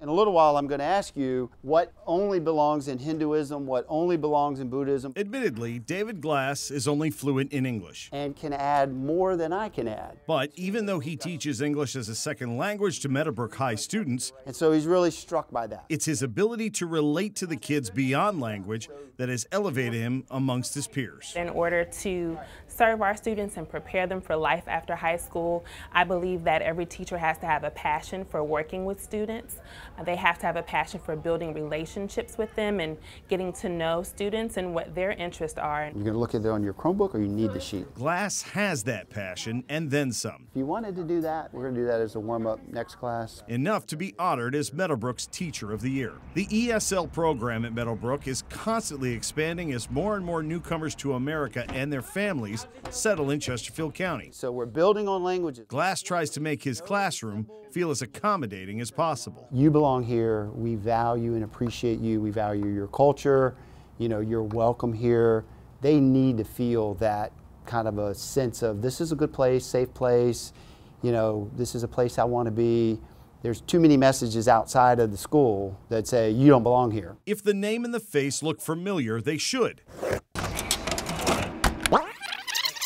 In a little while, I'm going to ask you what only belongs in Hinduism, what only belongs in Buddhism. Admittedly, David Glass is only fluent in English and can add more than I can add. But even though he teaches English as a second language to Meadowbrook High students, and so he's really struck by that. It's his ability to relate to the kids beyond language that has elevated him amongst his peers. In order to serve our students and prepare them for life after high school, I believe that every teacher has to have a passion for working with students. They have to have a passion for building relationships with them and getting to know students and what their interests are. You're going to look at it on your Chromebook or you need the sheet? Glass has that passion and then some. If you wanted to do that, we're going to do that as a warm-up next class. Enough to be honored as Meadowbrook's Teacher of the Year. The ESL program at Meadowbrook is constantly expanding as more and more newcomers to America and their families settle in Chesterfield County. So we're building on languages. Glass tries to make his classroom feel as accommodating as possible. You belong belong here. We value and appreciate you. We value your culture. You know, you're welcome here. They need to feel that kind of a sense of this is a good place, safe place. You know, this is a place I want to be. There's too many messages outside of the school that say you don't belong here. If the name and the face look familiar, they should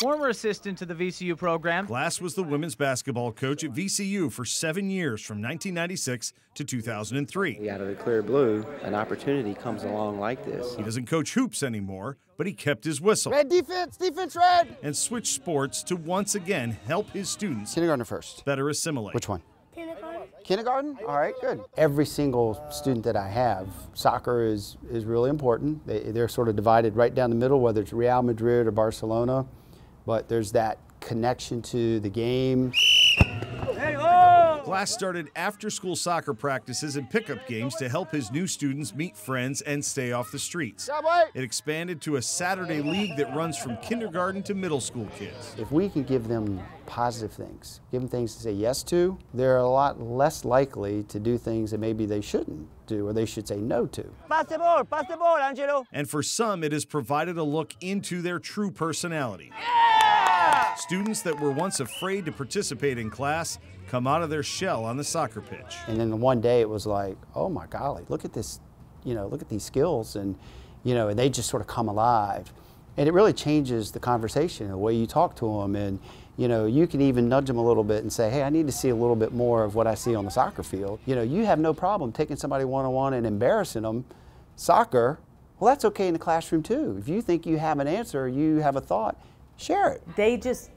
former assistant to the VCU program. Glass was the women's basketball coach at VCU for seven years from 1996 to 2003. Out of the clear blue, an opportunity comes along like this. He doesn't coach hoops anymore, but he kept his whistle. Red defense, defense red! And switched sports to once again help his students. Kindergarten first. Better assimilate. Which one? Kindergarten. Kindergarten? All right, good. Every single student that I have, soccer is, is really important. They, they're sort of divided right down the middle, whether it's Real Madrid or Barcelona but there's that connection to the game. Glass started after school soccer practices and pickup games to help his new students meet friends and stay off the streets. It expanded to a Saturday league that runs from kindergarten to middle school kids. If we can give them positive things, give them things to say yes to, they're a lot less likely to do things that maybe they shouldn't do or they should say no to. Pass the ball, pass the ball, Angelo. And for some, it has provided a look into their true personality. Yeah! Students that were once afraid to participate in class come out of their shell on the soccer pitch. And then one day it was like, oh my golly, look at this, you know, look at these skills. And, you know, and they just sort of come alive. And it really changes the conversation, the way you talk to them. And, you know, you can even nudge them a little bit and say, hey, I need to see a little bit more of what I see on the soccer field. You know, you have no problem taking somebody one on one and embarrassing them. Soccer, well, that's okay in the classroom too. If you think you have an answer, you have a thought, Share it. They just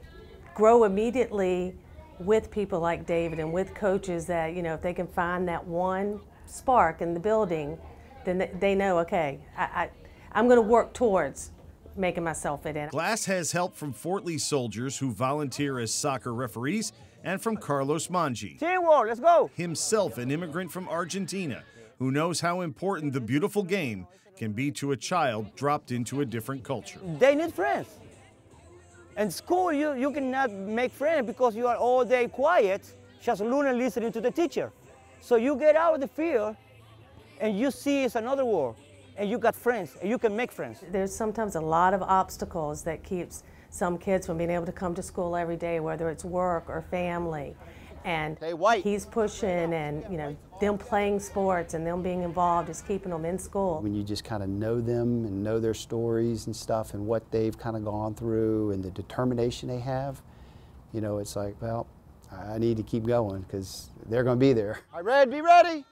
grow immediately with people like David and with coaches that, you know, if they can find that one spark in the building, then they know, okay, I, I, I'm going to work towards making myself fit in. Glass has help from Fort Lee soldiers who volunteer as soccer referees and from Carlos Manji. Teamwork, let's go. Himself an immigrant from Argentina who knows how important the beautiful game can be to a child dropped into a different culture. They need friends. And school, you, you cannot make friends because you are all day quiet, just learning, listening to the teacher. So you get out of the fear, and you see it's another world and you got friends and you can make friends. There's sometimes a lot of obstacles that keeps some kids from being able to come to school every day, whether it's work or family and he's pushing and you know them playing sports and them being involved is keeping them in school when you just kind of know them and know their stories and stuff and what they've kind of gone through and the determination they have you know it's like well i need to keep going because they're going to be there i read be ready